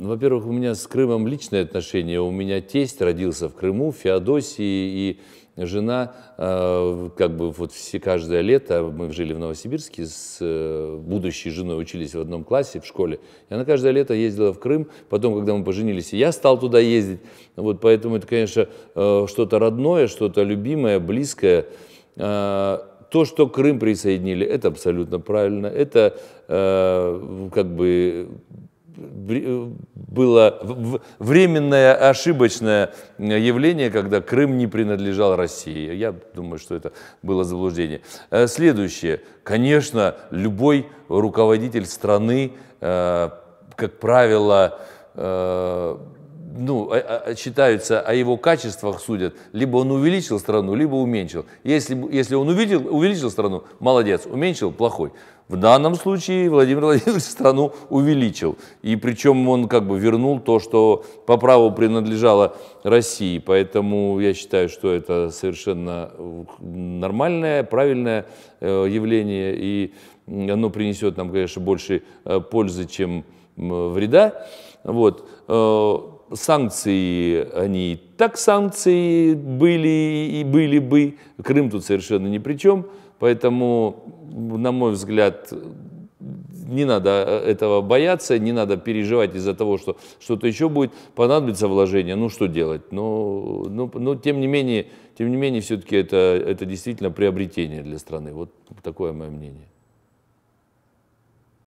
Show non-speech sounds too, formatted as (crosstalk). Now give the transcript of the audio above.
Ну, во-первых, у меня с Крымом личные отношения. У меня тесть родился в Крыму, в Феодосии, и жена, э, как бы вот все каждое лето, мы жили в Новосибирске, с э, будущей женой учились в одном классе в школе, и она каждое лето ездила в Крым, потом, когда мы поженились, и я стал туда ездить, вот поэтому это, конечно, э, что-то родное, что-то любимое, близкое. Э, то, что Крым присоединили, это абсолютно правильно, это э, как бы было временное ошибочное явление, когда Крым не принадлежал России. Я думаю, что это было заблуждение. Э, следующее. Конечно, любой руководитель страны, э, как правило, э, ну, а, а, а, считаются, о его качествах судят, либо он увеличил страну, либо уменьшил. Если, если он увидел, увеличил страну, молодец, уменьшил, плохой. В данном случае Владимир (laughs) Владимирович страну увеличил. И причем он как бы вернул то, что по праву принадлежало России. Поэтому я считаю, что это совершенно нормальное, правильное э, явление. И оно принесет нам, конечно, больше э, пользы, чем вреда. Вот. Э, санкции, они и так санкции были и были бы. Крым тут совершенно ни при чем. Поэтому, на мой взгляд, не надо э, этого бояться, не надо переживать из-за того, что что-то еще будет, понадобится вложение, ну что делать? Но, ну, но, ну, но ну, тем не менее, тем не менее все-таки это, это действительно приобретение для страны. Вот такое мое мнение.